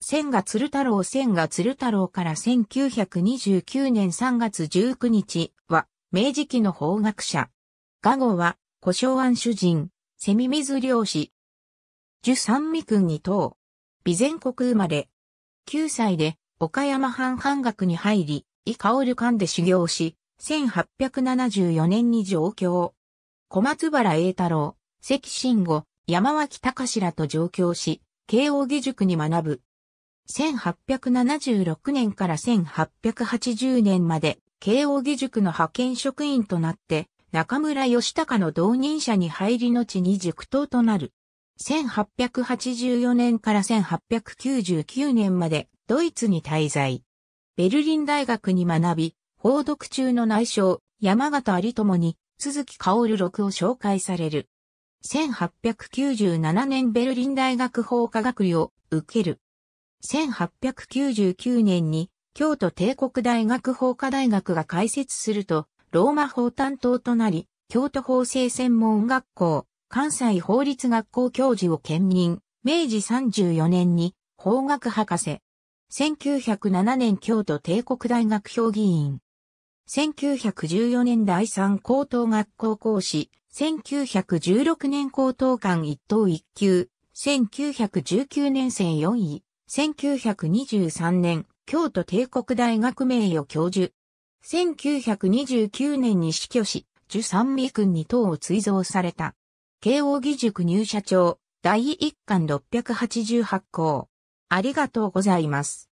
千賀鶴太郎千賀鶴太郎から1929年3月19日は、明治期の法学者。画号は、古昭庵主人、セミミズ漁師。樹三味君に等。備前国生まれ。9歳で、岡山藩藩学に入り、伊香織館で修行し、1874年に上京。小松原栄太郎、関慎吾、山脇隆らと上京し、慶応義塾に学ぶ。1876年から1880年まで、慶応義塾の派遣職員となって、中村義隆の同任者に入り後に塾頭となる。1884年から1899年までドイツに滞在。ベルリン大学に学び、報読中の内相、山形有友に、鈴木薫録を紹介される。1897年ベルリン大学法科学位を受ける。1899年に京都帝国大学法科大学が開設すると、ローマ法担当となり、京都法制専門学校、関西法律学校教授を兼任、明治34年に法学博士。1907年京都帝国大学評議員。1914年第三高等学校講師。1916年高等官一等一級。1919年生4位。1923年、京都帝国大学名誉教授。1929年に死去し、樹三味君に党を追贈された。慶応義塾入社長、第1巻688校。ありがとうございます。